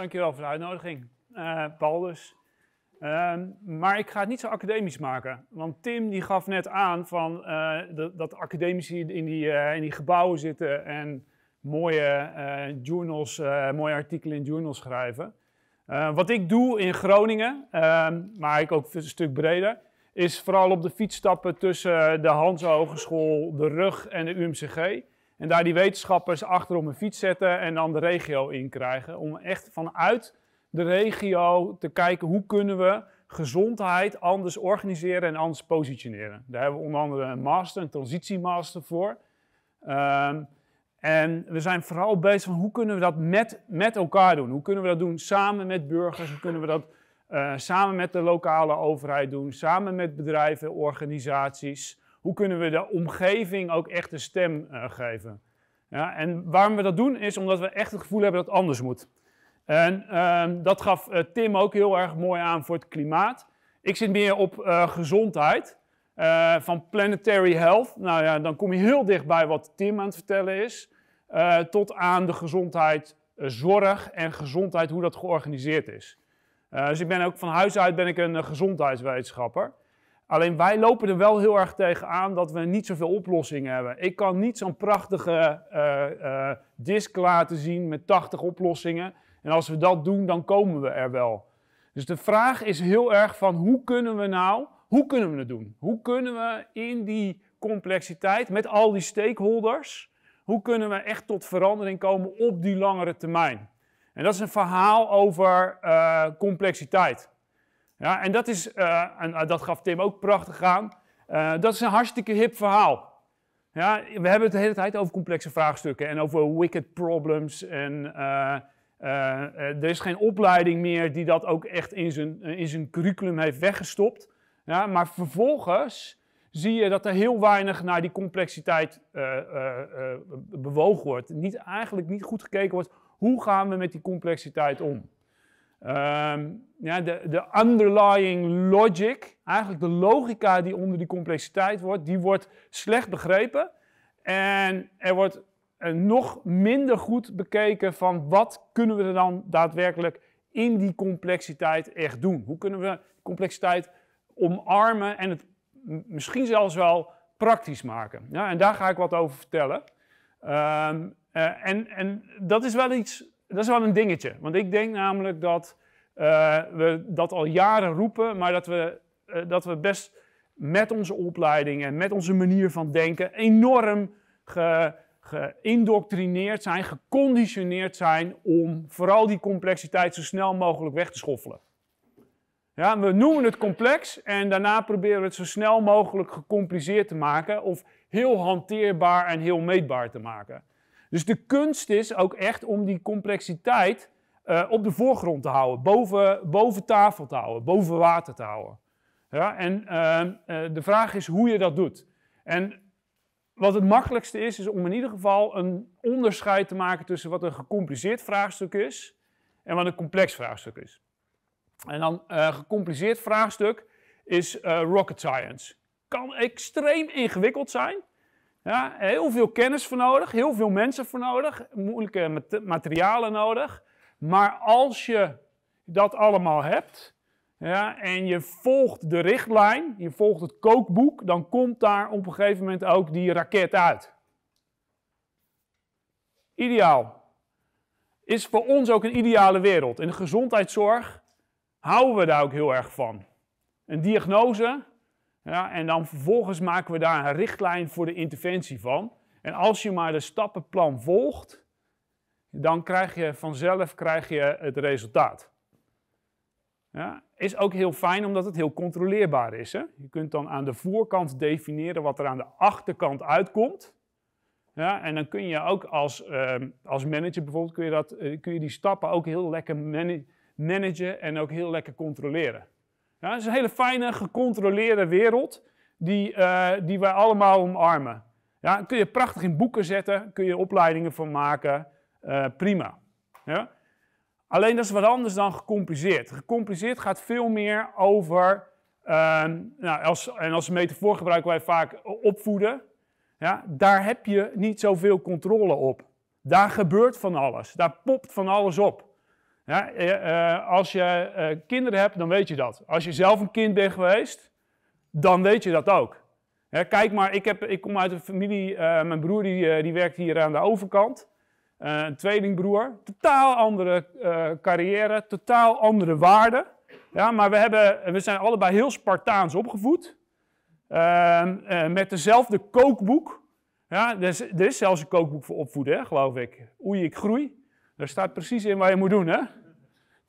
dankjewel voor de uitnodiging. Uh, eh, Paul ehm, maar ik ga het niet zo academisch maken. Want Tim die gaf net aan van, eh, dat, dat, academici in die, eh, in die gebouwen zitten en mooie journals, mooie artikelen in journals schrijven. wat ik doe in Groningen, ehm, maar ik ook een stuk breder, is vooral op de fiets stappen tussen de Hans Hogeschool, de RUG en de UMCG. En daar die wetenschappers achter op een fiets zetten en dan de regio in krijgen. Om echt vanuit de regio te kijken hoe kunnen we gezondheid anders organiseren en anders positioneren. Daar hebben we onder andere een master, een transitiemaster voor. Ehm, en we zijn vooral bezig van hoe kunnen we dat met, met elkaar doen? Hoe kunnen we dat doen samen met burgers? Hoe kunnen we dat eh, samen met de lokale overheid doen? Samen met bedrijven, organisaties hoe kunnen we de omgeving ook echt een stem eh, geven? Ja, en waarom we dat doen is omdat we echt het gevoel hebben dat het anders moet. En ehm, dat gaf eh, Tim ook heel erg mooi aan voor het klimaat. Ik zit meer op eh, gezondheid, van planetary health. Nou ja, dan kom je heel dicht bij wat Tim aan het vertellen is. tot aan de gezondheid, zorg en gezondheid, hoe dat georganiseerd is. dus ik ben ook van huis uit ben ik een gezondheidswetenschapper. Alleen wij lopen er wel heel erg tegen aan dat we niet zoveel oplossingen hebben. Ik kan niet zo'n prachtige eh, eh, disk laten zien met 80 oplossingen. En als we dat doen, dan komen we er wel. Dus de vraag is heel erg van hoe kunnen we nou, hoe kunnen we het doen? Hoe kunnen we in die complexiteit met al die stakeholders, hoe kunnen we echt tot verandering komen op die langere termijn? En dat is een verhaal over eh, complexiteit. Ja, en dat is, eh, en eh, dat gaf Tim ook prachtig aan, eh, dat is een hartstikke hip verhaal. Ja, we hebben het de hele tijd over complexe vraagstukken en over wicked problems. En er is geen opleiding meer die dat ook echt in zijn, in zijn curriculum heeft weggestopt. Ja, maar vervolgens zie je dat er heel weinig naar die complexiteit bewogen wordt. Niet, eigenlijk niet goed gekeken wordt, hoe gaan we met die complexiteit om? Ehm, ja, de, de underlying logic, eigenlijk de logica die onder die complexiteit wordt, die wordt slecht begrepen. En er wordt eh, nog minder goed bekeken van wat kunnen we er dan daadwerkelijk in die complexiteit echt doen. Hoe kunnen we complexiteit omarmen en het misschien zelfs wel praktisch maken. Ja, en daar ga ik wat over vertellen. Ehm, eh, en, en dat is wel iets dat is wel een dingetje. Want ik denk namelijk dat eh, we dat al jaren roepen, maar dat we, eh, dat we best met onze opleiding en met onze manier van denken enorm ge, geïndoctrineerd zijn, geconditioneerd zijn om vooral die complexiteit zo snel mogelijk weg te schoffelen. Ja, we noemen het complex en daarna proberen we het zo snel mogelijk gecompliceerd te maken of heel hanteerbaar en heel meetbaar te maken. Dus de kunst is ook echt om die complexiteit eh, op de voorgrond te houden, boven, boven tafel te houden, boven water te houden. Ja, en ehm, eh, de vraag is hoe je dat doet. En wat het makkelijkste is, is om in ieder geval een onderscheid te maken tussen wat een gecompliceerd vraagstuk is en wat een complex vraagstuk is. En dan een eh, gecompliceerd vraagstuk is rocket science. Kan extreem ingewikkeld zijn, ja, heel veel kennis voor nodig, heel veel mensen voor nodig, moeilijke materialen nodig. Maar als je dat allemaal hebt ja, en je volgt de richtlijn, je volgt het kookboek, dan komt daar op een gegeven moment ook die raket uit. Ideaal. Is voor ons ook een ideale wereld. In de gezondheidszorg houden we daar ook heel erg van. Een diagnose ja, en dan vervolgens maken we daar een richtlijn voor de interventie van. En als je maar de stappenplan volgt, dan krijg je vanzelf krijg je het resultaat. Ja, is ook heel fijn omdat het heel controleerbaar is. Hè? Je kunt dan aan de voorkant definiëren wat er aan de achterkant uitkomt. Ja, en dan kun je ook als, ehm, als manager bijvoorbeeld, kun je, dat, eh, kun je die stappen ook heel lekker managen en ook heel lekker controleren. Ja, is een hele fijne, gecontroleerde wereld die, eh, die wij allemaal omarmen. Ja, kun je prachtig in boeken zetten, kun je opleidingen van maken, eh, prima. Ja? Alleen dat is wat anders dan gecompliceerd. Gecompliceerd gaat veel meer over, uh, nou, als, en als metafoor gebruiken wij vaak eh, opvoeden. Ja? Daar heb je niet zoveel controle op. Daar gebeurt van alles, daar popt van alles op. Ja, eh, eh, als je eh, kinderen hebt, dan weet je dat. Als je zelf een kind bent geweest, dan weet je dat ook. kijk maar, ik, heb, ik kom uit een familie, mijn broer die, die werkt hier aan de overkant. een tweelingbroer, totaal andere carrière, totaal andere waarden. Ja, maar we, hebben, we zijn allebei heel Spartaans opgevoed. Ehm, met dezelfde kookboek. Ja, er, is, is zelfs een kookboek voor opvoeden, hè, geloof ik. Oei, ik groei. Daar staat precies in wat je moet doen, hè?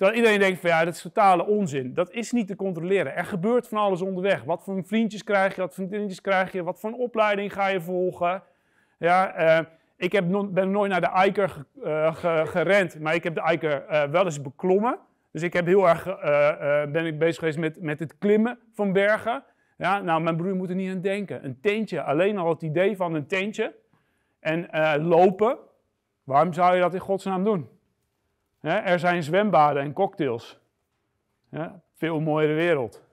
Terwijl iedereen denkt van ja, dat is totale onzin. Dat is niet te controleren. Er gebeurt van alles onderweg. Wat voor vriendjes krijg je, wat voor vriendjes krijg je, wat voor opleiding ga je volgen. Ja, eh, ik heb ben nooit naar de eiker uh, gerend, maar ik heb de eiker uh, wel eens beklommen. Dus ik heb heel erg, ben ik bezig geweest met, met het klimmen van bergen. Ja, nou, mijn broer moet er niet aan denken. Een tentje, alleen al het idee van een tentje en lopen. Waarom zou je dat in godsnaam doen? Er zijn zwembaden en cocktails. Veel mooiere wereld.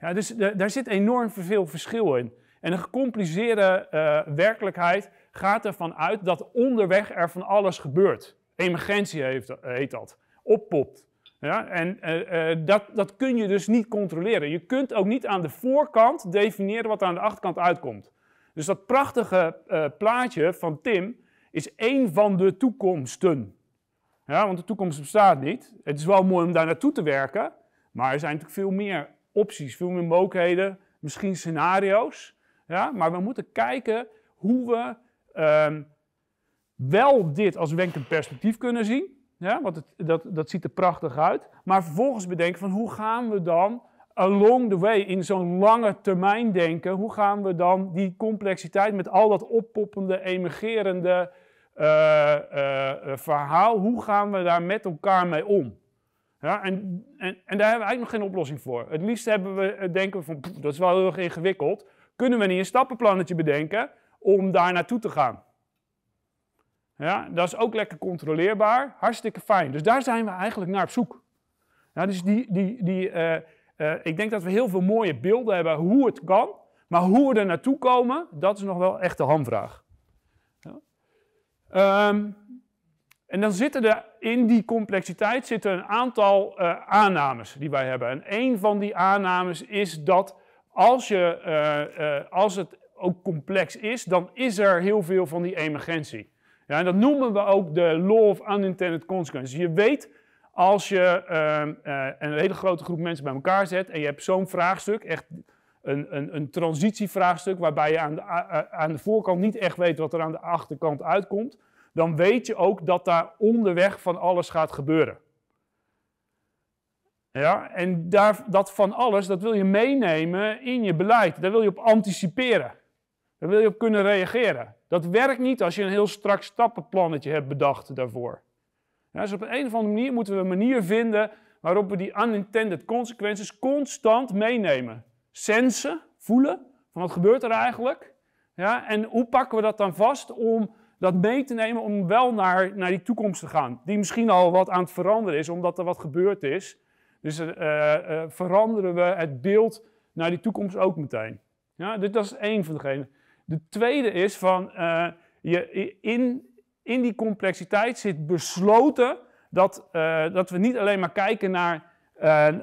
Ja, dus daar zit enorm veel verschil in. En een gecompliceerde eh, werkelijkheid gaat ervan uit dat onderweg er van alles gebeurt. Emergentie heeft, heet dat. Oppopt. Ja, en eh, eh, dat, dat kun je dus niet controleren. Je kunt ook niet aan de voorkant definiëren wat er aan de achterkant uitkomt. Dus dat prachtige plaatje van Tim is één van de toekomsten. Ja, want de toekomst bestaat niet. Het is wel mooi om daar naartoe te werken, maar er zijn natuurlijk veel meer opties, veel meer mogelijkheden, misschien scenario's. Ja, maar we moeten kijken hoe we ehm, wel dit als wenkend perspectief kunnen zien. Ja, want het, dat, dat ziet er prachtig uit. Maar vervolgens bedenken van hoe gaan we dan along the way, in zo'n lange termijn denken, hoe gaan we dan die complexiteit met al dat oppoppende, emergerende, eh, eh, eh, verhaal. Hoe gaan we daar met elkaar mee om? Ja, en, en, en, daar hebben we eigenlijk nog geen oplossing voor. Het liefst hebben we, denken we van, dat is wel heel erg ingewikkeld. Kunnen we niet een stappenplannetje bedenken om daar naartoe te gaan? Ja, dat is ook lekker controleerbaar, hartstikke fijn. Dus daar zijn we eigenlijk naar op zoek. Ja, dus die, die, die, ik denk dat we heel veel mooie beelden hebben hoe het kan, maar hoe we er naartoe komen, dat is nog wel echt de hamvraag. Ehm, en dan zitten er in die complexiteit zitten een aantal eh, aannames die wij hebben. En een van die aannames is dat als, je, eh, eh, als het ook complex is, dan is er heel veel van die emergentie. Ja, en dat noemen we ook de law of unintended consequences. Je weet als je ehm, een hele grote groep mensen bij elkaar zet en je hebt zo'n vraagstuk, echt een, een, een transitievraagstuk waarbij je aan de, aan de voorkant niet echt weet wat er aan de achterkant uitkomt, dan weet je ook dat daar onderweg van alles gaat gebeuren. Ja, en daar, dat van alles, dat wil je meenemen in je beleid. Daar wil je op anticiperen. Daar wil je op kunnen reageren. Dat werkt niet als je een heel strak stappenplannetje hebt bedacht daarvoor. dus op een, een of andere manier moeten we een manier vinden waarop we die unintended consequences constant meenemen sensen, voelen, van wat gebeurt er eigenlijk? Ja, en hoe pakken we dat dan vast om dat mee te nemen om wel naar, naar die toekomst te gaan? Die misschien al wat aan het veranderen is, omdat er wat gebeurd is. Dus eh, eh, eh, veranderen we het beeld naar die toekomst ook meteen. Ja, dit, dat is één van degenen. De tweede is van, je, in, in die complexiteit zit besloten dat, dat we niet alleen maar kijken naar,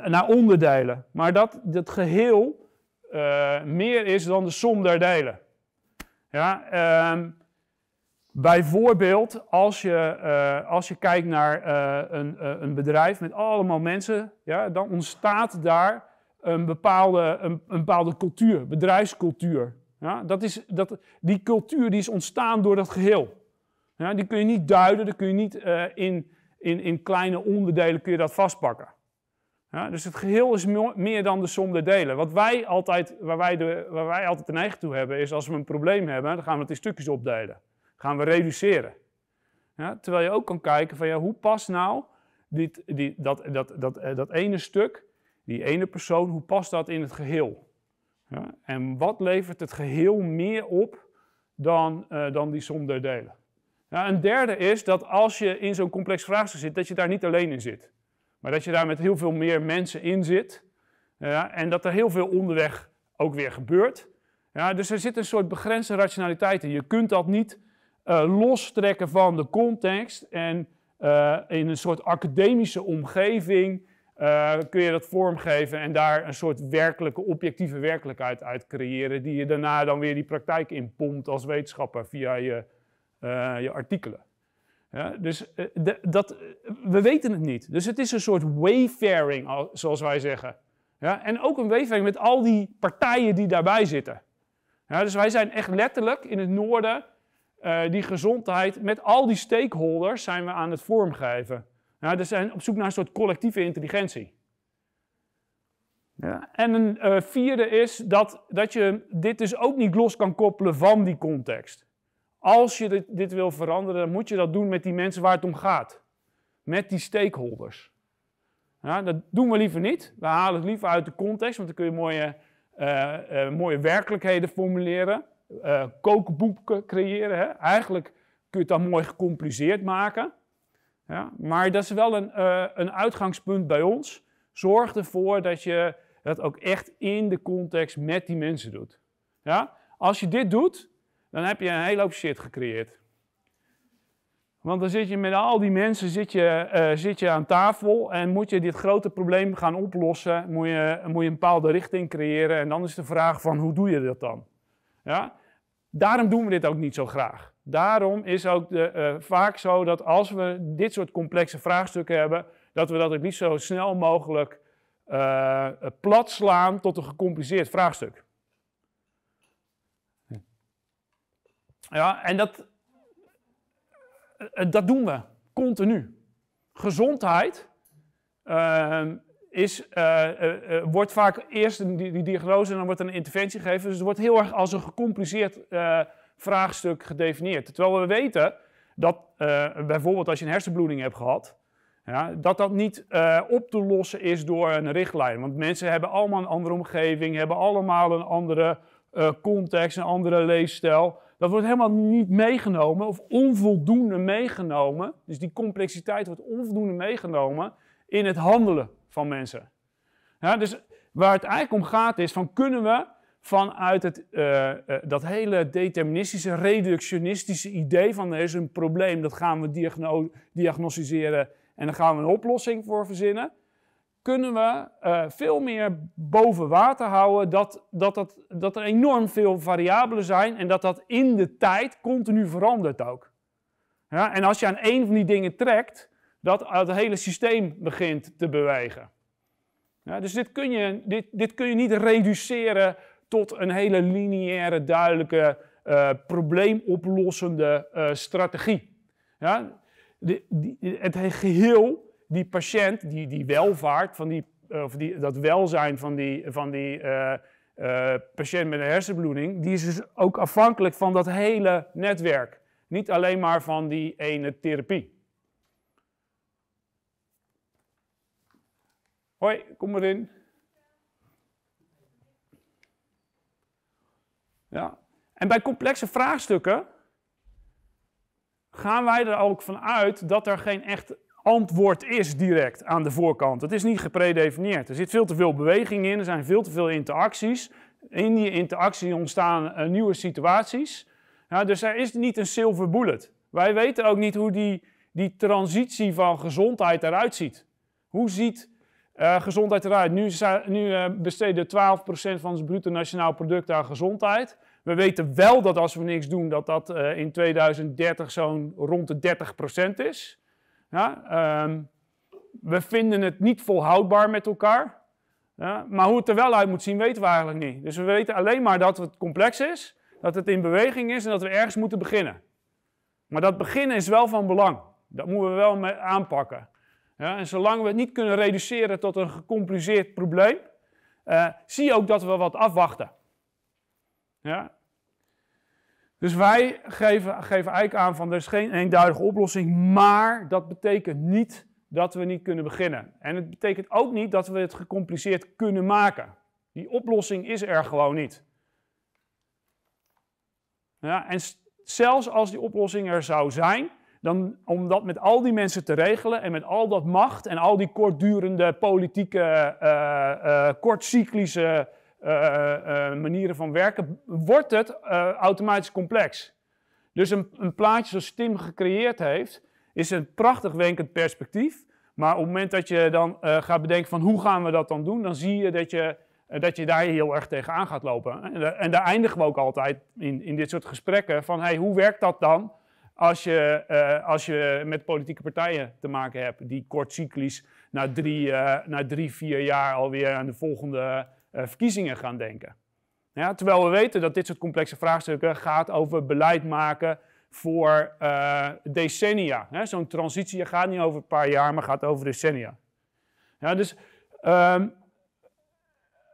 naar onderdelen, maar dat het geheel eh, meer is dan de som der delen. Ja, ehm, bijvoorbeeld als je, eh, als je kijkt naar eh, een, een, bedrijf met allemaal mensen, ja, dan ontstaat daar een bepaalde, een, bepaalde cultuur, bedrijfscultuur. Ja, dat is, dat, die cultuur die is ontstaan door dat geheel. Ja, die kun je niet duiden, die kun je niet in, in, in kleine onderdelen kun je dat vastpakken. Ja, dus het geheel is meer dan de som der delen. Wat wij altijd, waar, wij de, waar wij altijd een eigen toe hebben, is als we een probleem hebben, dan gaan we het in stukjes opdelen. Gaan we reduceren. Ja, terwijl je ook kan kijken van ja, hoe past nou dit, die, dat, dat, dat, eh, dat ene stuk, die ene persoon, hoe past dat in het geheel? en wat levert het geheel meer op dan, eh, dan die som der delen? Ja, een derde is dat als je in zo'n complex vraagstuk zit, dat je daar niet alleen in zit. Maar dat je daar met heel veel meer mensen in zit. Ja, eh, en dat er heel veel onderweg ook weer gebeurt. Ja, dus er zit een soort begrensde rationaliteit in. Je kunt dat niet eh, lostrekken van de context. En eh, in een soort academische omgeving kun je dat vormgeven en daar een soort werkelijke, objectieve werkelijkheid uit creëren. Die je daarna dan weer die praktijk in pompt als wetenschapper via je, je artikelen. Ja, dus eh, dat, eh, we weten het niet. Dus het is een soort wayfaring, zoals wij zeggen. Ja, en ook een wayfaring met al die partijen die daarbij zitten. Ja, dus wij zijn echt letterlijk in het noorden eh, die gezondheid met al die stakeholders zijn we aan het vormgeven. Ja, dus zijn op zoek naar een soort collectieve intelligentie. Ja. En een vierde is dat, dat je dit dus ook niet los kan koppelen van die context. Als je dit, dit wil veranderen, moet je dat doen met die mensen waar het om gaat. Met die stakeholders. Ja, dat doen we liever niet. We halen het liever uit de context, want dan kun je mooie, eh, eh, mooie werkelijkheden formuleren. Uh, eh, kookboeken creëren. Hè? Eigenlijk kun je het dan mooi gecompliceerd maken. Ja? Maar dat is wel een, een uitgangspunt bij ons. Zorg ervoor dat je dat ook echt in de context met die mensen doet. Ja? Als je dit doet, dan heb je een hele hoop shit gecreëerd. Want dan zit je met al die mensen zit je, eh, zit je aan tafel en moet je dit grote probleem gaan oplossen. Moet je, moet je een bepaalde richting creëren en dan is de vraag van hoe doe je dat dan? Ja? Daarom doen we dit ook niet zo graag. Daarom is ook de, eh, vaak zo dat als we dit soort complexe vraagstukken hebben, dat we dat ook niet zo snel mogelijk uh, plat slaan tot een gecompliceerd vraagstuk. Ja, en dat, eh, dat doen we continu. Gezondheid ehm, is, eh, eh, wordt vaak eerst die, die, diagnose en dan wordt er een interventie gegeven. Dus het wordt heel erg als een gecompliceerd vraagstuk gedefinieerd. Terwijl we weten dat bijvoorbeeld als je een hersenbloeding hebt gehad, ja, dat dat niet op te lossen is door een richtlijn. Want mensen hebben allemaal een andere omgeving, hebben allemaal een andere context, een andere leefstijl. Dat wordt helemaal niet meegenomen of onvoldoende meegenomen. Dus die complexiteit wordt onvoldoende meegenomen in het handelen van mensen. Ja, dus waar het eigenlijk om gaat is van kunnen we vanuit het, eh, eh, dat hele deterministische, reductionistische idee van er is een probleem, dat gaan we diagnosticeren en dan gaan we een oplossing voor verzinnen kunnen we eh, veel meer boven water houden dat, dat, dat, dat er enorm veel variabelen zijn en dat dat in de tijd continu verandert ook. Ja, en als je aan één van die dingen trekt, dat het hele systeem begint te bewegen. Ja, dus dit kun, je, dit, dit kun je niet reduceren tot een hele lineaire, duidelijke, eh, probleemoplossende eh, strategie. Ja, de, die, het geheel die patiënt, die, die welvaart, van die, eh, of die, dat welzijn van die, van die eh, eh, patiënt met een hersenbloeding, die is dus ook afhankelijk van dat hele netwerk. Niet alleen maar van die ene therapie. Hoi, kom maar in. Ja. En bij complexe vraagstukken gaan wij er ook van uit dat er geen echt Antwoord is direct aan de voorkant. Het is niet gepredefinieerd. Er zit veel te veel beweging in, er zijn veel te veel interacties. In die interactie ontstaan eh, nieuwe situaties. Ja, dus er is niet een silver bullet. Wij weten ook niet hoe die, die transitie van gezondheid eruit ziet. Hoe ziet eh, gezondheid eruit? Nu, nu eh, besteden 12% van het bruto nationaal product aan gezondheid. We weten wel dat als we niks doen, dat dat in 2030 zo'n rond de 30% is. Ja, ehm, we vinden het niet volhoudbaar met elkaar. Ja, maar hoe het er wel uit moet zien, weten we eigenlijk niet. Dus we weten alleen maar dat het complex is, dat het in beweging is en dat we ergens moeten beginnen. Maar dat beginnen is wel van belang. Dat moeten we wel mee aanpakken. Ja, en zolang we het niet kunnen reduceren tot een gecompliceerd probleem, eh, zie je ook dat we wat afwachten. Ja? Dus wij geven, geven eigenlijk aan van er is geen eenduidige oplossing, maar dat betekent niet dat we niet kunnen beginnen. En het betekent ook niet dat we het gecompliceerd kunnen maken. Die oplossing is er gewoon niet. Ja, en zelfs als die oplossing er zou zijn, dan om dat met al die mensen te regelen en met al dat macht en al die kortdurende politieke, uh, kortcyclische eh, eh, eh, manieren van werken, wordt het automatisch complex. Dus een, een, plaatje zoals Tim gecreëerd heeft, is een prachtig wenkend perspectief. Maar op het moment dat je dan gaat bedenken van hoe gaan we dat dan doen, dan zie je dat je, dat je daar heel erg tegenaan gaat lopen. En, en, daar eindigen we ook altijd in, in dit soort gesprekken van hey, hoe werkt dat dan als je, als je met politieke partijen te maken hebt die kortcyclisch na drie, na drie vier jaar alweer aan de volgende eh, verkiezingen gaan denken. Ja, terwijl we weten dat dit soort complexe vraagstukken gaat over beleid maken voor eh, decennia. Zo'n transitie gaat niet over een paar jaar, maar gaat over decennia. Ja, dus ehm,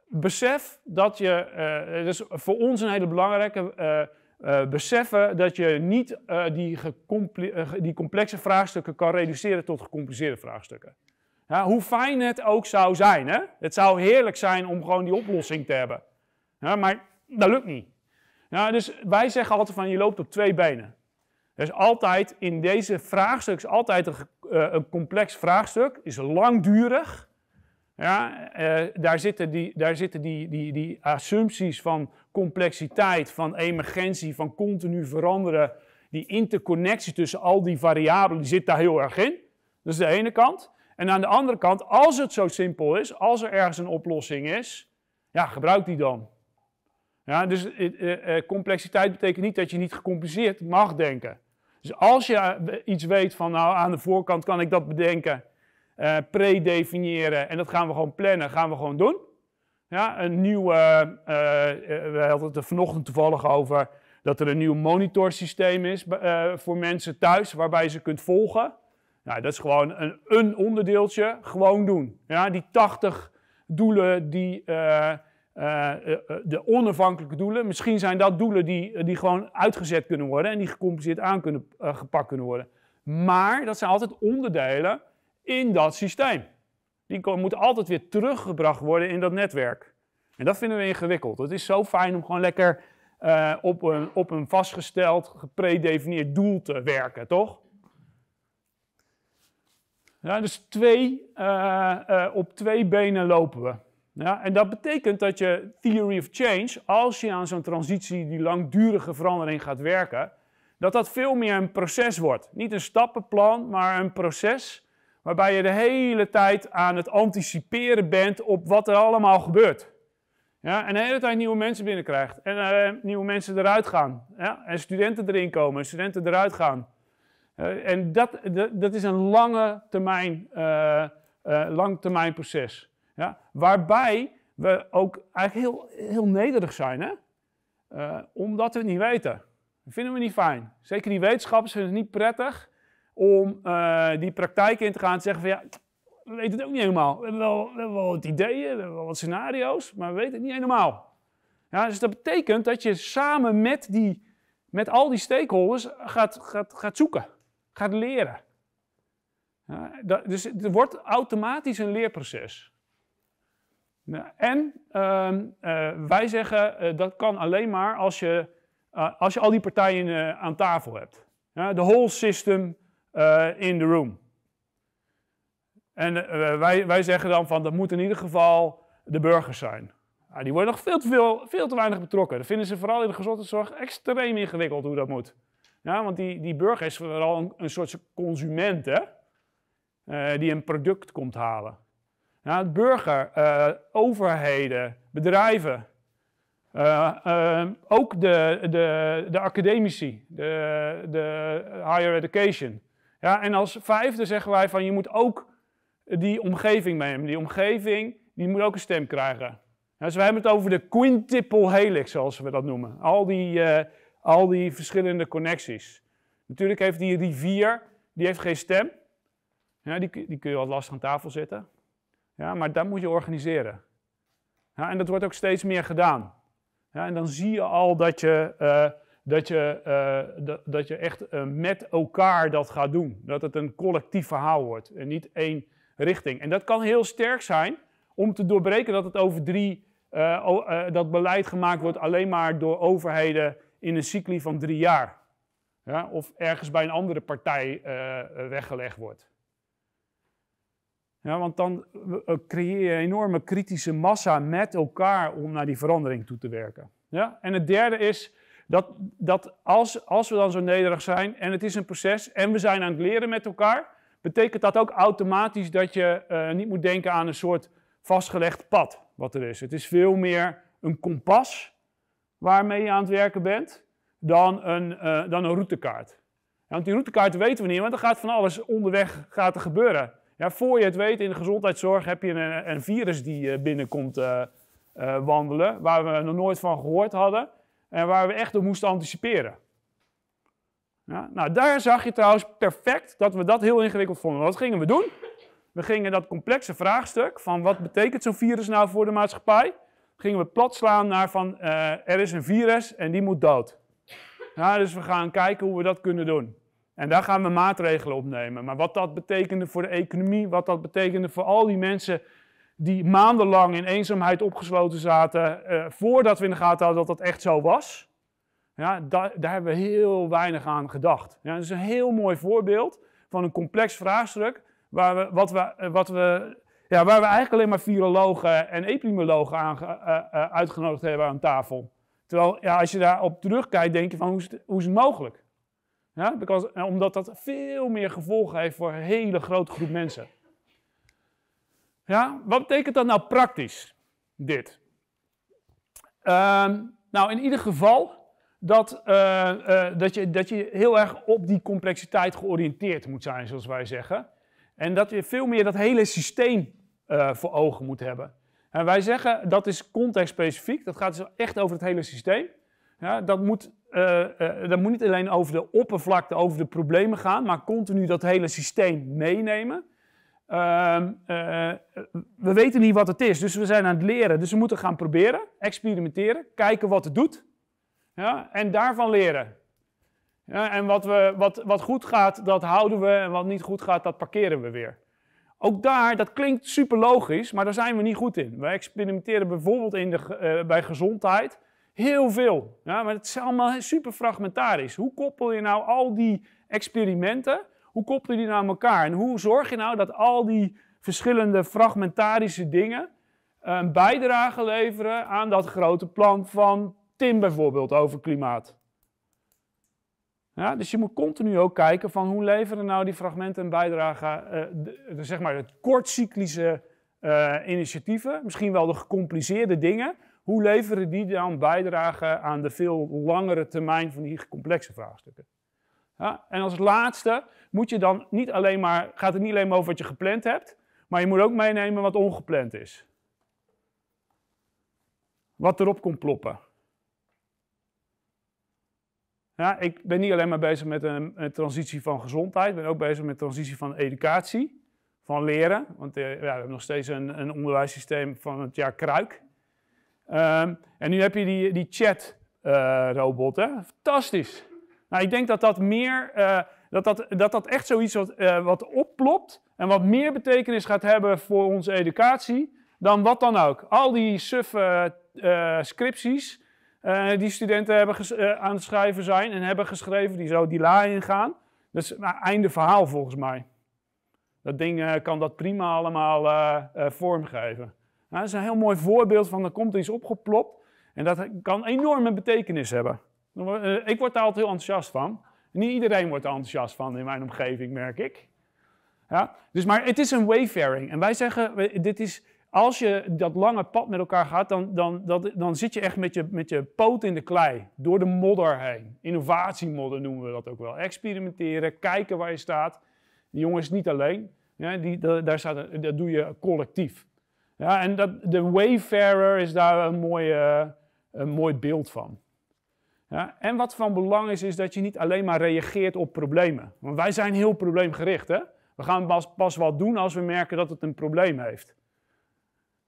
besef dat je, eh, dat is voor ons een hele belangrijke, uh, beseffen dat je niet die, die complexe vraagstukken kan reduceren tot gecompliceerde vraagstukken. Ja, hoe fijn het ook zou zijn. Hè? Het zou heerlijk zijn om gewoon die oplossing te hebben. maar dat lukt niet. dus wij zeggen altijd van je loopt op twee benen. Er is altijd in deze vraagstuk is altijd een, eh, een complex vraagstuk, is langdurig. Ja, eh, daar zitten, die, daar zitten die, die, die assumpties van complexiteit, van emergentie, van continu veranderen. Die interconnectie tussen al die variabelen die zit daar heel erg in. Dat is de ene kant. En aan de andere kant, als het zo simpel is, als er ergens een oplossing is, ja, gebruik die dan. Ja, dus eh, eh, complexiteit betekent niet dat je niet gecompliceerd mag denken. Dus als je eh, iets weet van, nou, aan de voorkant kan ik dat bedenken, eh, predefiniëren en dat gaan we gewoon plannen, gaan we gewoon doen. Ja, een nieuw, we hadden het er vanochtend toevallig over dat er een nieuw monitorsysteem is voor mensen thuis, waarbij je ze kunt volgen. Nou, dat is gewoon een, een onderdeeltje, gewoon doen. Ja, die 80 doelen, die, eh, eh, eh, de onafhankelijke doelen, misschien zijn dat doelen die, die gewoon uitgezet kunnen worden en die gecompenseerd aan kunnen gepakt kunnen worden. Maar dat zijn altijd onderdelen in dat systeem. Die moeten altijd weer teruggebracht worden in dat netwerk. En dat vinden we ingewikkeld. Het is zo fijn om gewoon lekker op, een, op een vastgesteld, gepredefinieerd doel te werken, toch? Ja, dus twee, eh, eh, op twee benen lopen we. Ja, en dat betekent dat je theory of change, als je aan zo'n transitie, die langdurige verandering gaat werken, dat dat veel meer een proces wordt. Niet een stappenplan, maar een proces waarbij je de hele tijd aan het anticiperen bent op wat er allemaal gebeurt. Ja, en de hele tijd nieuwe mensen binnenkrijgt en eh, nieuwe mensen eruit gaan. Ja, en studenten erin komen, studenten eruit gaan. Eh, en dat, dat is een lange termijn, eh, eh, lang termijn proces. Ja? Waarbij we ook eigenlijk heel, heel nederig zijn, hè? omdat we het niet weten. Dat vinden we niet fijn. Zeker die wetenschappers vinden het niet prettig om die praktijk in te gaan en te zeggen van ja, we weten het ook niet helemaal. We hebben, wel, we hebben wel wat ideeën, we hebben wel wat scenario's, maar we weten het niet helemaal. Ja, dus dat betekent dat je samen met, die, met al die stakeholders gaat, gaat, gaat zoeken gaat leren. Ja, dus er wordt automatisch een leerproces. en ehm, eh, wij zeggen eh, dat kan alleen maar als je, eh, als je al die partijen aan tafel hebt. De whole system in the room. En wij, wij zeggen dan van dat moet in ieder geval de burgers zijn. die worden nog veel te, veel, veel te weinig betrokken. Dat vinden ze vooral in de gezondheidszorg extreem ingewikkeld hoe dat moet. Ja, want die, die burger is vooral een, een soort consument hè? Eh, die een product komt halen. Ja, burger, eh, overheden, bedrijven, eh, ook de, de, de academici, de, de higher education. Ja, en als vijfde zeggen wij van je moet ook die omgeving meenemen. Die omgeving die moet ook een stem krijgen. dus we hebben het over de quintuple helix, zoals we dat noemen. Al die al die verschillende connecties. Natuurlijk heeft die rivier, die heeft geen stem. Ja, die, die kun je wat lastig aan tafel zetten. Ja, maar dat moet je organiseren. Ja, en dat wordt ook steeds meer gedaan. Ja, en dan zie je al dat je, eh, dat je, eh, dat, dat je echt eh, met elkaar dat gaat doen. Dat het een collectief verhaal wordt en niet één richting. En dat kan heel sterk zijn om te doorbreken dat het over drie, dat beleid gemaakt wordt alleen maar door overheden in een cycli van drie jaar. Ja, of ergens bij een andere partij eh, weggelegd wordt. Ja, want dan creëer je een enorme kritische massa met elkaar om naar die verandering toe te werken. Ja? En het derde is dat, dat als, als we dan zo nederig zijn en het is een proces en we zijn aan het leren met elkaar, betekent dat ook automatisch dat je eh, niet moet denken aan een soort vastgelegd pad wat er is. Het is veel meer een kompas waarmee je aan het werken bent dan een, eh, dan een routekaart. Ja, want die routekaart weten we niet, want er gaat van alles onderweg gaat er gebeuren. Ja, voor je het weet in de gezondheidszorg heb je een, een virus die eh, binnenkomt eh, wandelen, waar we nog nooit van gehoord hadden en waar we echt op moesten anticiperen. Ja, nou, daar zag je trouwens perfect dat we dat heel ingewikkeld vonden. Wat gingen we doen? We gingen dat complexe vraagstuk van wat betekent zo'n virus nou voor de maatschappij? gingen we plat slaan naar van eh, er is een virus en die moet dood. Ja, dus we gaan kijken hoe we dat kunnen doen. En daar gaan we maatregelen op nemen. Maar wat dat betekende voor de economie, wat dat betekende voor al die mensen die maandenlang in eenzaamheid opgesloten zaten, eh, voordat we in de gaten hadden dat dat echt zo was. Ja, daar, daar hebben we heel weinig aan gedacht. Ja, dat is een heel mooi voorbeeld van een complex vraagstuk. Waar we, wat, we, eh, wat we ja, waar we eigenlijk alleen maar virologen en epidemiologen eh, eh, uitgenodigd hebben aan tafel. Terwijl, ja, als je daarop terugkijkt, denk je van, hoe is het, hoe is het mogelijk? Ja, eh, omdat dat veel meer gevolgen heeft voor een hele grote groep mensen. Ja, wat betekent dat nou praktisch, dit? Ehm, nou, in ieder geval dat, dat, je, dat je heel erg op die complexiteit georiënteerd moet zijn, zoals wij zeggen. En dat je veel meer dat hele systeem eh, voor ogen moet hebben. En wij zeggen dat is contextspecifiek, dat gaat dus echt over het hele systeem. Ja, dat, moet, eh, eh, dat moet niet alleen over de oppervlakte, over de problemen gaan, maar continu dat hele systeem meenemen. Ehm, we weten niet wat het is, dus we zijn aan het leren. Dus we moeten gaan proberen, experimenteren, kijken wat het doet. Ja, en daarvan leren. Ja, en wat, we, wat, wat goed gaat, dat houden we. En wat niet goed gaat, dat parkeren we weer. Ook daar, dat klinkt super logisch, maar daar zijn we niet goed in. Wij experimenteren bijvoorbeeld in de, eh, bij gezondheid heel veel. Ja, maar het is allemaal super fragmentarisch. Hoe koppel je nou al die experimenten, hoe koppel je die nou aan elkaar? En hoe zorg je nou dat al die verschillende fragmentarische dingen eh, een bijdrage leveren aan dat grote plan van Tim bijvoorbeeld over klimaat? Ja, dus je moet continu ook kijken van hoe leveren nou die fragmenten en bijdragen, eh, zeg maar de kortcyclische eh, initiatieven, misschien wel de gecompliceerde dingen, hoe leveren die dan bijdragen aan de veel langere termijn van die complexe vraagstukken? Ja, en als laatste moet je dan niet alleen maar, gaat het niet alleen maar over wat je gepland hebt, maar je moet ook meenemen wat ongepland is. Wat erop komt ploppen. Ja, nou, ik ben niet alleen maar bezig met een, transitie van gezondheid, ik ben ook bezig met transitie van educatie, van leren. Want eh, ja, we hebben nog steeds een, een onderwijssysteem van het jaar Kruik. Ehm, en nu heb je die, die chat-robot, eh, fantastisch. Nou, ik denk dat dat meer, eh, dat, dat, dat dat echt zoiets wat, uh, wat opplopt en wat meer betekenis gaat hebben voor onze educatie dan wat dan ook. Al die suffe scripties eh, die studenten hebben uh, aan het schrijven zijn en hebben geschreven, die zo die la ingaan. Dat is nou, einde verhaal volgens mij. Dat ding eh, kan dat prima allemaal vormgeven. Nou, dat is een heel mooi voorbeeld van, er komt iets opgeplopt en dat kan enorme betekenis hebben. Ik word daar altijd heel enthousiast van. Niet iedereen wordt er enthousiast van in mijn omgeving, merk ik. Ja? Dus maar het is een wayfaring. En wij zeggen, dit is als je dat lange pad met elkaar gaat, dan, dan, dan zit je echt met je, met je poot in de klei, door de modder heen. Innovatiemodder noemen we dat ook wel. Experimenteren, kijken waar je staat. Die jongen is niet alleen, ja, die, daar staat, dat doe je collectief. Ja, en dat, de wayfarer is daar een, mooie, een mooi beeld van. Ja, en wat van belang is, is dat je niet alleen maar reageert op problemen. Want wij zijn heel probleemgericht. Hè? We gaan pas, pas wat doen als we merken dat het een probleem heeft.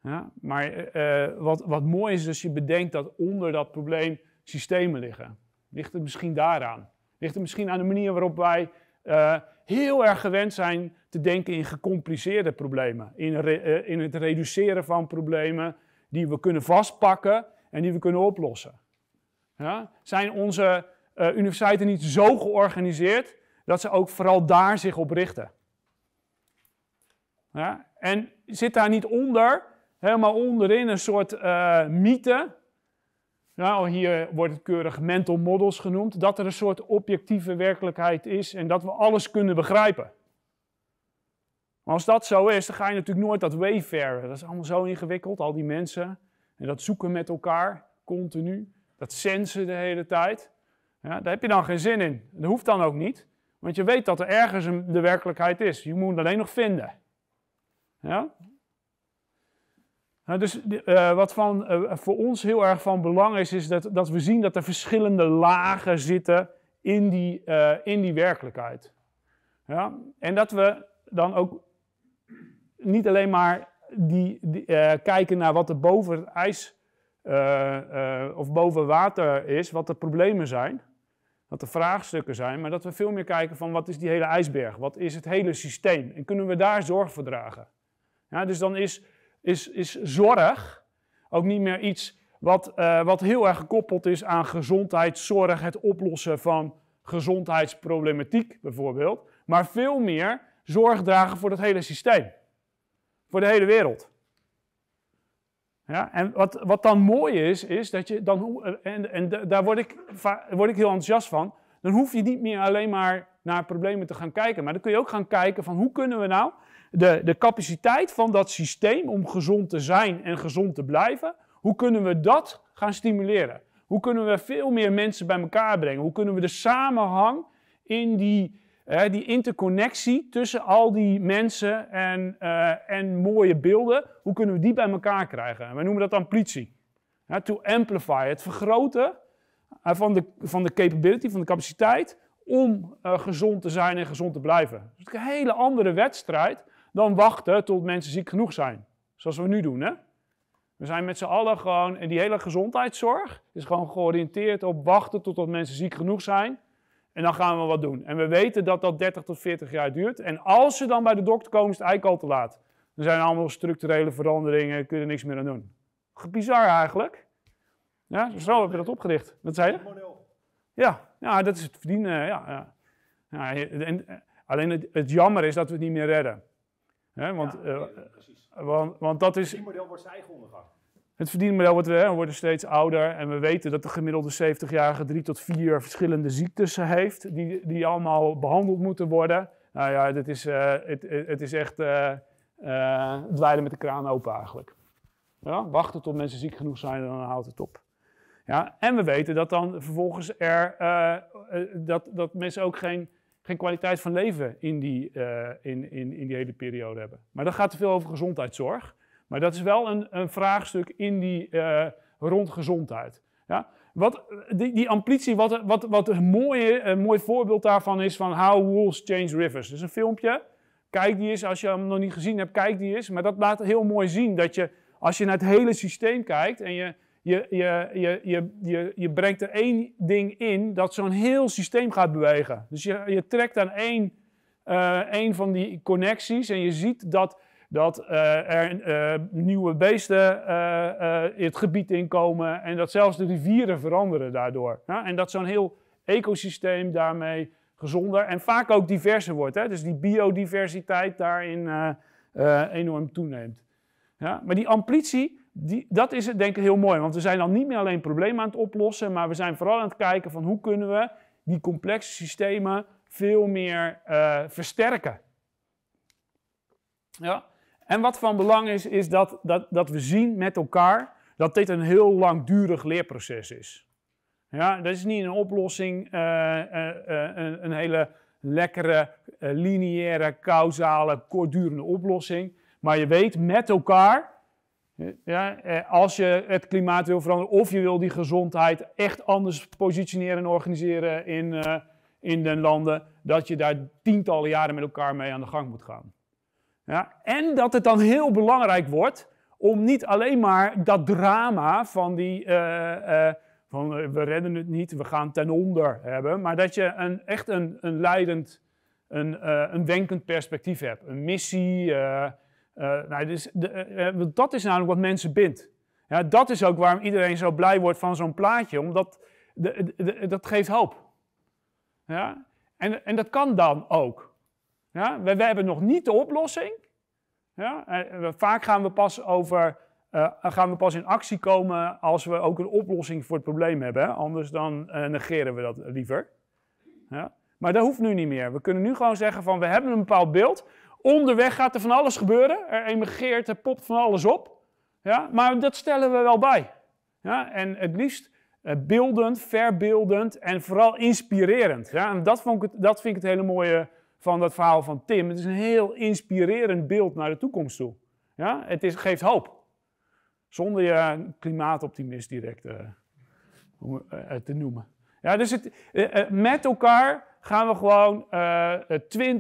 Ja, maar eh, eh, wat, wat mooi is, als je bedenkt dat onder dat probleem systemen liggen. Ligt het misschien daaraan? Ligt het misschien aan de manier waarop wij eh, heel erg gewend zijn te denken in gecompliceerde problemen? In, in het reduceren van problemen die we kunnen vastpakken en die we kunnen oplossen. Ja? Zijn onze universiteiten niet zo georganiseerd dat ze ook vooral daar zich op richten? Ja? En zit daar niet onder helemaal onderin een soort eh, mythe. Nou, hier wordt het keurig mental models genoemd. Dat er een soort objectieve werkelijkheid is en dat we alles kunnen begrijpen. Maar als dat zo is, dan ga je natuurlijk nooit dat wayfaren. Dat is allemaal zo ingewikkeld, al die mensen. En dat zoeken met elkaar, continu. Dat sensen de hele tijd. Ja, daar heb je dan geen zin in. Dat hoeft dan ook niet. Want je weet dat er ergens de werkelijkheid is. Je moet het alleen nog vinden. Ja? Nou, dus eh, wat van, eh, voor ons heel erg van belang is, is dat, dat we zien dat er verschillende lagen zitten in die, eh, in die werkelijkheid. Ja? En dat we dan ook niet alleen maar die, kijken naar wat er boven het ijs of boven water is, wat de problemen zijn, wat de vraagstukken zijn, maar dat we veel meer kijken van wat is die hele ijsberg, wat is het hele systeem en kunnen we daar zorg voor dragen. Ja, dus dan is is, is zorg ook niet meer iets wat, eh, wat heel erg gekoppeld is aan gezondheidszorg, het oplossen van gezondheidsproblematiek bijvoorbeeld, maar veel meer zorg dragen voor het hele systeem, voor de hele wereld. Ja, en wat, wat dan mooi is, is dat je dan, eh, en, en daar word ik, word ik heel enthousiast van, dan hoef je niet meer alleen maar naar problemen te gaan kijken, maar dan kun je ook gaan kijken van hoe kunnen we nou de, de capaciteit van dat systeem om gezond te zijn en gezond te blijven, hoe kunnen we dat gaan stimuleren? Hoe kunnen we veel meer mensen bij elkaar brengen? Hoe kunnen we de samenhang in die, die interconnectie tussen al die mensen en, eh, en mooie beelden, hoe kunnen we die bij elkaar krijgen? En wij noemen dat amplitie. to amplify, het vergroten eh, van, de, van de capability, van de capaciteit om eh, gezond te zijn en gezond te blijven. Dat is een hele andere wedstrijd dan wachten tot mensen ziek genoeg zijn. Zoals we nu doen, hè? We zijn met z'n allen gewoon, en die hele gezondheidszorg is gewoon georiënteerd op wachten totdat mensen ziek genoeg zijn. En dan gaan we wat doen. En we weten dat dat 30 tot 40 jaar duurt. En als ze dan bij de dokter komen, is het eigenlijk al te laat. Er zijn allemaal structurele veranderingen, kun je er niks meer aan doen. Bizar eigenlijk. Ja, zo heb we dat opgericht. Wat zei je? Ja, ja dat is het verdienen. Ja, ja. ja en, alleen het jammer is dat we het niet meer redden. Hè, want, eh, want, want, dat is... Het verdienmodel wordt zijn eigen ondergang. Het verdienmodel wordt, we worden steeds ouder en we weten dat de gemiddelde 70-jarige drie tot vier verschillende ziektes heeft, die, die allemaal behandeld moeten worden. Nou ja, dit is, eh, het, het, is echt uh, dweilen met de kraan open eigenlijk. Ja, wachten tot mensen ziek genoeg zijn en dan houdt het op. Ja, en we weten dat dan vervolgens er, dat, dat mensen ook geen kwaliteit van leven in die, eh, in, in, in die hele periode hebben. Maar dat gaat te veel over gezondheidszorg. Maar dat is wel een, een vraagstuk in die, eh, rond gezondheid. Ja? Wat, die, die ambitie, wat, wat, wat een, mooie, een mooi voorbeeld daarvan is van How Wolves Change Rivers. Dus een filmpje. Kijk die eens, als je hem nog niet gezien hebt, kijk die eens. Maar dat laat heel mooi zien dat je, als je naar het hele systeem kijkt en je je, je, je, je, je, je brengt er één ding in dat zo'n heel systeem gaat bewegen. Dus je, je trekt aan één, eh, één van die connecties en je ziet dat, dat eh, er eh, nieuwe beesten in het gebied inkomen en dat zelfs de rivieren veranderen daardoor. En dat zo'n heel ecosysteem daarmee gezonder en vaak ook diverser wordt. Hè? Dus die biodiversiteit daarin enorm toeneemt. Ja? Maar die amplitie die, dat is het denk ik heel mooi. Want we zijn dan niet meer alleen problemen aan het oplossen, maar we zijn vooral aan het kijken van hoe kunnen we die complexe systemen veel meer eh, versterken. Ja. En wat van belang is, is dat, dat, dat we zien met elkaar dat dit een heel langdurig leerproces is. Ja, dat is niet een oplossing, eh, eh, een, een, hele lekkere, lineaire, causale, kortdurende oplossing. Maar je weet met elkaar ja, eh, als je het klimaat wil veranderen of je wil die gezondheid echt anders positioneren en organiseren in, uh, in de landen, dat je daar tientallen jaren met elkaar mee aan de gang moet gaan. Ja, en dat het dan heel belangrijk wordt om niet alleen maar dat drama van die eh, van we redden het niet, we gaan ten onder hebben, maar dat je een, echt een, een leidend, een, een wenkend perspectief hebt, een missie. Uh, nou, dus de, eh, eh, dat is namelijk wat mensen bindt. Ja, dat is ook waarom iedereen zo blij wordt van zo'n plaatje, omdat de, dat geeft hoop. Ja? En, en dat kan dan ook. Ja? We, hebben nog niet de oplossing. Ja? vaak gaan we, pas over, gaan we pas in actie komen als we ook een oplossing voor het probleem hebben. Hè? Anders dan negeren we dat liever. Ja? Maar dat hoeft nu niet meer. We kunnen nu gewoon zeggen van we hebben een bepaald beeld. Onderweg gaat er van alles gebeuren. Er emigreert, er popt van alles op. Ja? Maar dat stellen we wel bij. Ja? En het liefst eh, beeldend, verbeeldend en vooral inspirerend. Ja? En dat, vond ik dat vind ik het hele mooie van dat verhaal van Tim. Het is een heel inspirerend beeld naar de toekomst toe. Ja? Het is, geeft hoop. Zonder je klimaatoptimist direct eh, eh, te noemen. Ja, dus het, met elkaar gaan we gewoon 20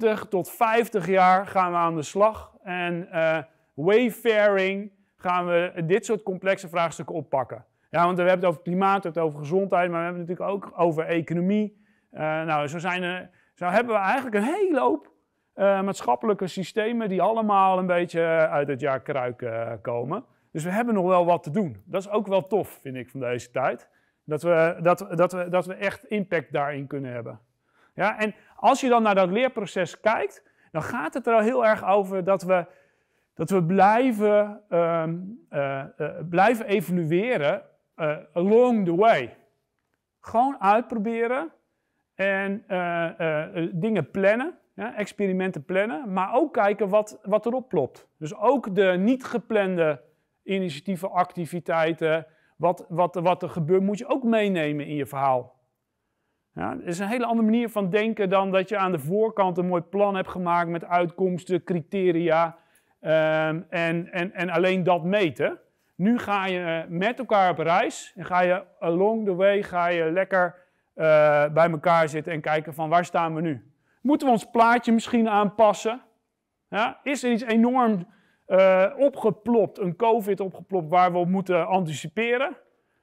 eh, eh, tot 50 jaar gaan we aan de slag. En eh, wayfaring gaan we dit soort complexe vraagstukken oppakken. Ja, want we hebben het over klimaat, we hebben het over gezondheid, maar we hebben het natuurlijk ook over economie. nou, zo, zijn er, zo hebben we eigenlijk een hele hoop maatschappelijke systemen die allemaal een beetje uit het jaar kruik komen. Dus we hebben nog wel wat te doen. Dat is ook wel tof, vind ik, van deze tijd. Dat we, dat, dat we, dat we echt impact daarin kunnen hebben. Ja, en als je dan naar dat leerproces kijkt, dan gaat het er al heel erg over dat we, dat we blijven, ehm, eh, eh, blijven evolueren eh, along the way. Gewoon uitproberen en dingen plannen, ja, experimenten plannen, maar ook kijken wat, wat erop plopt. Dus ook de niet geplande initiatieven, activiteiten, wat, wat, wat er gebeurt, moet je ook meenemen in je verhaal. Ja, het is een hele andere manier van denken dan dat je aan de voorkant een mooi plan hebt gemaakt met uitkomsten, criteria ehm, en, en, en alleen dat meten. Nu ga je eh, met elkaar op reis en ga je along the way ga je lekker eh, bij elkaar zitten en kijken van waar staan we nu. Moeten we ons plaatje misschien aanpassen? Ja, is er iets enorm eh, opgeplopt, een COVID opgeplopt waar we op moeten anticiperen?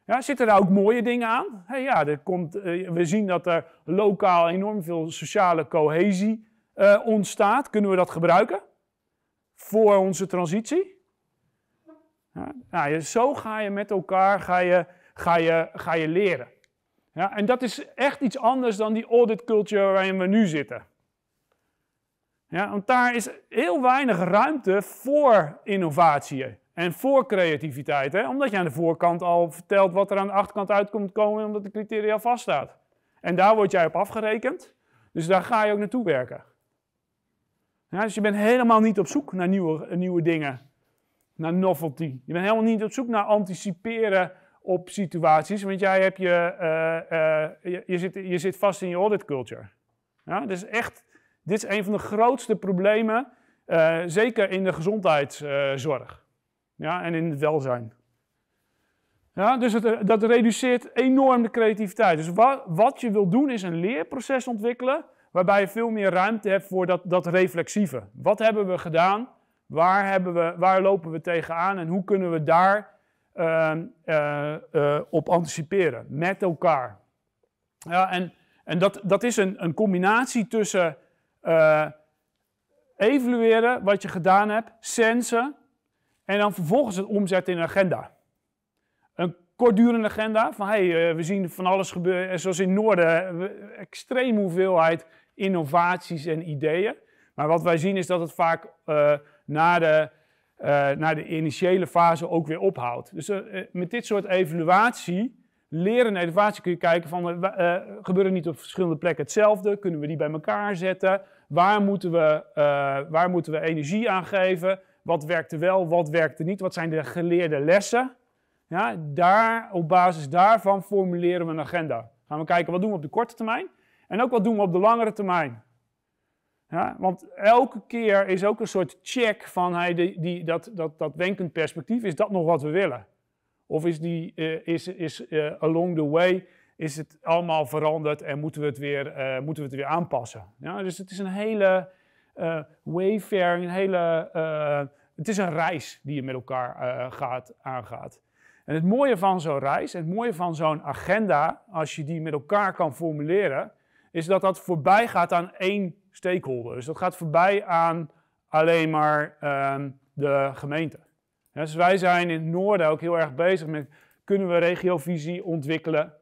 Ja, zitten daar ook mooie dingen aan? ja, er komt, eh, we zien dat er lokaal enorm veel sociale cohesie eh, ontstaat. Kunnen we dat gebruiken voor onze transitie? Ja, nou, zo ga je met elkaar ga je, ga je, ga je leren. Ja, en dat is echt iets anders dan die audit culture waarin we nu zitten. Ja, want daar is heel weinig ruimte voor innovatie en voor creativiteit. Hè? Omdat je aan de voorkant al vertelt wat er aan de achterkant uit komt komen, omdat de criteria vaststaat. En daar word jij op afgerekend. Dus daar ga je ook naartoe werken. Ja, dus je bent helemaal niet op zoek naar nieuwe, nieuwe dingen, naar novelty. Je bent helemaal niet op zoek naar anticiperen op situaties, want jij hebt je, eh, eh, je, zit, je zit vast in je audit culture. Ja, dus echt, dit is een van de grootste problemen, eh, zeker in de gezondheidszorg. Ja, en in het welzijn. Ja, dus het, eh, dat reduceert enorm de creativiteit. Dus wat, wat je wil doen is een leerproces ontwikkelen waarbij je veel meer ruimte hebt voor dat, dat reflexieve. Wat hebben we gedaan? Waar, hebben we, waar lopen we tegenaan? En hoe kunnen we daar ehm, eh, eh, op anticiperen? Met elkaar. Ja, en en dat, dat is een, een combinatie tussen evalueren wat je gedaan hebt, sensen en dan vervolgens het omzetten in een agenda. Een kortdurende agenda van hey, eh, we zien van alles gebeuren. Zoals in Noorden, eh, extreem hoeveelheid innovaties en ideeën. Maar wat wij zien is dat het vaak eh, na, de, na de initiële fase ook weer ophoudt. Dus met dit soort evaluatie, leren en evaluatie, kun je kijken van gebeuren niet op verschillende plekken hetzelfde? Kunnen we die bij elkaar zetten? Waar moeten we, waar moeten we energie aan geven? Wat werkte wel, wat werkte niet? Wat zijn de geleerde lessen? Ja, daar, op basis daarvan formuleren we een agenda. Gaan we kijken wat doen we op de korte termijn en ook wat doen we op de langere termijn. Ja, want elke keer is ook een soort check van hey, die, dat, dat, dat wenkend perspectief, is dat nog wat we willen? Of is, die, eh, is, is eh, along the way is het allemaal veranderd en moeten we het weer, eh, moeten we het weer aanpassen? Ja, dus het is een hele uh, eh, wayfaring, een hele, eh, het is een reis die je met elkaar eh, gaat, aangaat. En het mooie van zo'n reis, het mooie van zo'n agenda, als je die met elkaar kan formuleren, is dat dat voorbij gaat aan één stakeholder. Dus dat gaat voorbij aan alleen maar ehm, de gemeente. dus wij zijn in het noorden ook heel erg bezig met, kunnen we regiovisie ontwikkelen?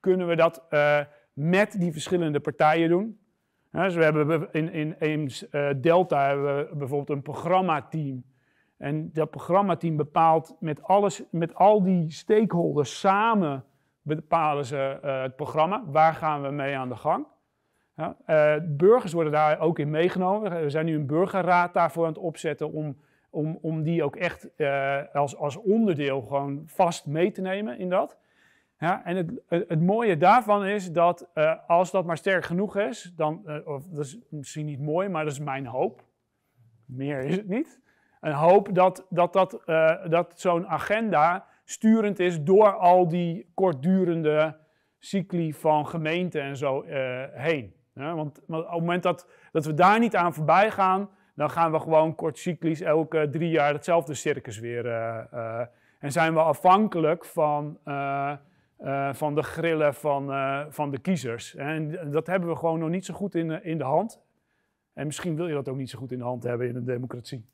Kunnen we dat met die verschillende partijen doen? Ja, dus we hebben in, in eh, Delta hebben we bijvoorbeeld een programmateam. En dat programmateam bepaalt met, alles, met al die stakeholders samen bepalen ze eh, het programma. Waar gaan we mee aan de gang? Ja, eh, burgers worden daar ook in meegenomen. We zijn nu een burgerraad daarvoor aan het opzetten om, om, om die ook echt als, als onderdeel gewoon vast mee te nemen in dat. Ja, en het, het, mooie daarvan is dat eh, als dat maar sterk genoeg is, dan, eh, of, dat is misschien niet mooi, maar dat is mijn hoop. Meer is het niet. Een hoop dat, dat, dat, eh, dat zo'n agenda sturend is door al die kortdurende cycli van gemeenten en zo heen. want, op het moment dat, dat we daar niet aan voorbij gaan, dan gaan we gewoon kortcyclisch elke drie jaar hetzelfde circus weer. en zijn we afhankelijk van eh, van de grillen van, eh, van de kiezers. En dat hebben we gewoon nog niet zo goed in, eh, in de hand. En misschien wil je dat ook niet zo goed in de hand hebben in een democratie.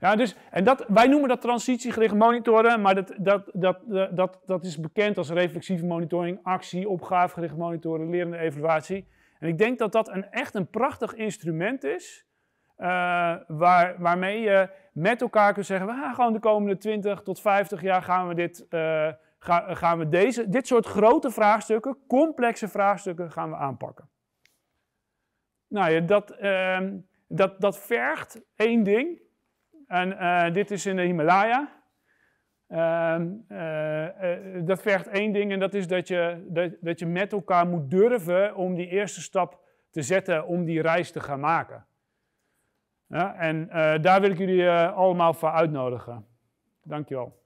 Ja, dus, en dat, wij noemen dat transitiegericht monitoren, maar dat, dat, dat, dat, dat is bekend als reflexieve monitoring, actie, opgavegericht monitoren, lerende evaluatie. En ik denk dat dat een, echt een prachtig instrument is, waar, waarmee je met elkaar kunt zeggen, we gaan gewoon de komende 20 tot 50 jaar gaan we dit gaan we deze, dit soort grote vraagstukken, complexe vraagstukken, gaan we aanpakken. Nou ja, dat, ehm, dat, dat vergt één ding. En eh, dit is in de Himalaya. Ehm, eh, eh, dat vergt één ding en dat is dat je, dat, dat je met elkaar moet durven om die eerste stap te zetten om die reis te gaan maken. Ja, en daar wil ik jullie allemaal voor uitnodigen. Dankjewel.